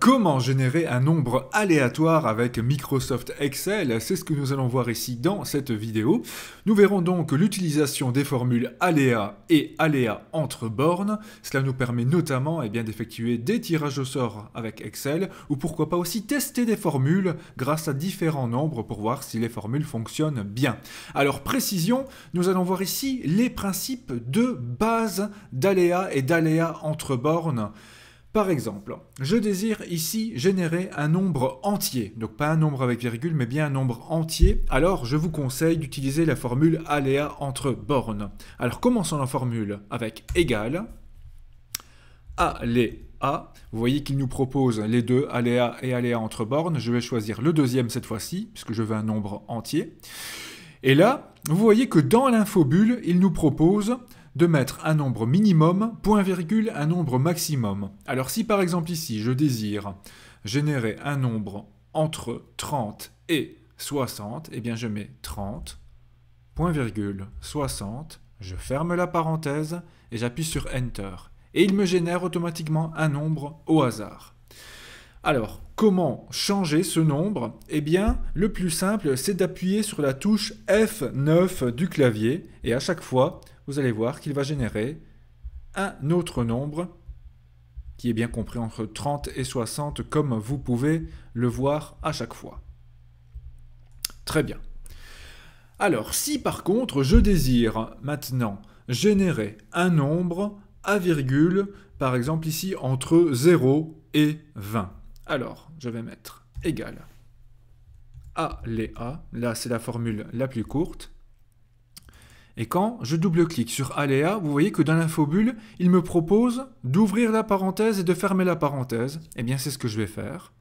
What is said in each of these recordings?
Comment générer un nombre aléatoire avec Microsoft Excel C'est ce que nous allons voir ici dans cette vidéo. Nous verrons donc l'utilisation des formules aléa et aléa entre bornes. Cela nous permet notamment eh d'effectuer des tirages au sort avec Excel ou pourquoi pas aussi tester des formules grâce à différents nombres pour voir si les formules fonctionnent bien. Alors précision, nous allons voir ici les principes de base d'aléa et d'aléa entre bornes. Par exemple, je désire ici générer un nombre entier, donc pas un nombre avec virgule, mais bien un nombre entier, alors je vous conseille d'utiliser la formule aléa entre bornes. Alors commençons la formule avec égal, aléa, vous voyez qu'il nous propose les deux, aléa et aléa entre bornes, je vais choisir le deuxième cette fois-ci, puisque je veux un nombre entier. Et là, vous voyez que dans l'infobule, il nous propose de mettre un nombre minimum, point virgule, un nombre maximum. Alors si par exemple ici je désire générer un nombre entre 30 et 60, et eh bien je mets 30, point virgule, 60, je ferme la parenthèse et j'appuie sur Enter. Et il me génère automatiquement un nombre au hasard. Alors, comment changer ce nombre Eh bien, le plus simple, c'est d'appuyer sur la touche F9 du clavier et à chaque fois, vous allez voir qu'il va générer un autre nombre qui est bien compris entre 30 et 60 comme vous pouvez le voir à chaque fois. Très bien. Alors si par contre je désire maintenant générer un nombre à virgule, par exemple ici entre 0 et 20. Alors je vais mettre égal à les A, là c'est la formule la plus courte, et quand je double-clique sur Aléa, vous voyez que dans l'infobulle, il me propose d'ouvrir la parenthèse et de fermer la parenthèse. Eh bien, c'est ce que je vais faire.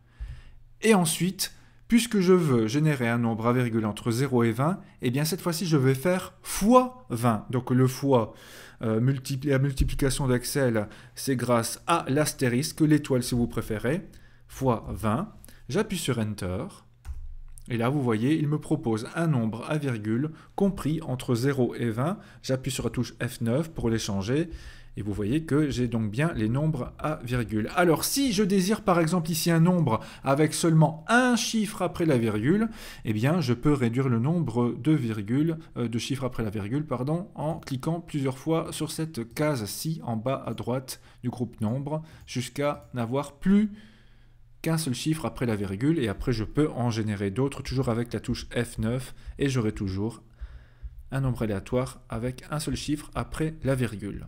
Et ensuite, puisque je veux générer un nombre à virgule entre 0 et 20, eh bien cette fois-ci je vais faire fois 20. Donc le fois, euh, la multiplication d'Axel, c'est grâce à l'astérisque, l'étoile si vous préférez, fois 20. J'appuie sur Enter. Et là, vous voyez, il me propose un nombre à virgule compris entre 0 et 20. J'appuie sur la touche F9 pour l'échanger. Et vous voyez que j'ai donc bien les nombres à virgule. Alors si je désire par exemple ici un nombre avec seulement un chiffre après la virgule, eh bien je peux réduire le nombre de virgule euh, de chiffres après la virgule, en cliquant plusieurs fois sur cette case-ci en bas à droite du groupe nombre jusqu'à n'avoir plus seul chiffre après la virgule et après je peux en générer d'autres toujours avec la touche F9 et j'aurai toujours un nombre aléatoire avec un seul chiffre après la virgule.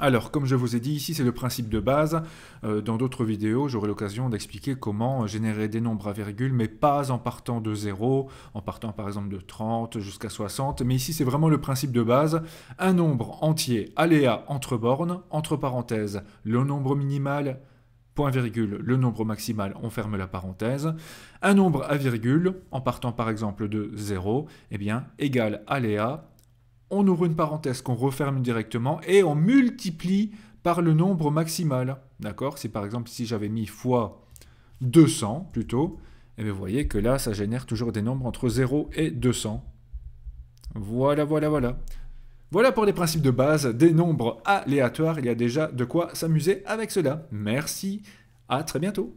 Alors, comme je vous ai dit, ici c'est le principe de base. Euh, dans d'autres vidéos, j'aurai l'occasion d'expliquer comment générer des nombres à virgule, mais pas en partant de 0, en partant par exemple de 30 jusqu'à 60. Mais ici, c'est vraiment le principe de base. Un nombre entier, aléa entre bornes, entre parenthèses, le nombre minimal, point virgule, le nombre maximal, on ferme la parenthèse. Un nombre à virgule, en partant par exemple de 0, eh bien, égale aléa, on ouvre une parenthèse qu'on referme directement et on multiplie par le nombre maximal. D'accord C'est par exemple si j'avais mis fois 200 plutôt, et eh bien, vous voyez que là, ça génère toujours des nombres entre 0 et 200. Voilà, voilà, voilà. Voilà pour les principes de base des nombres aléatoires, il y a déjà de quoi s'amuser avec cela. Merci, à très bientôt.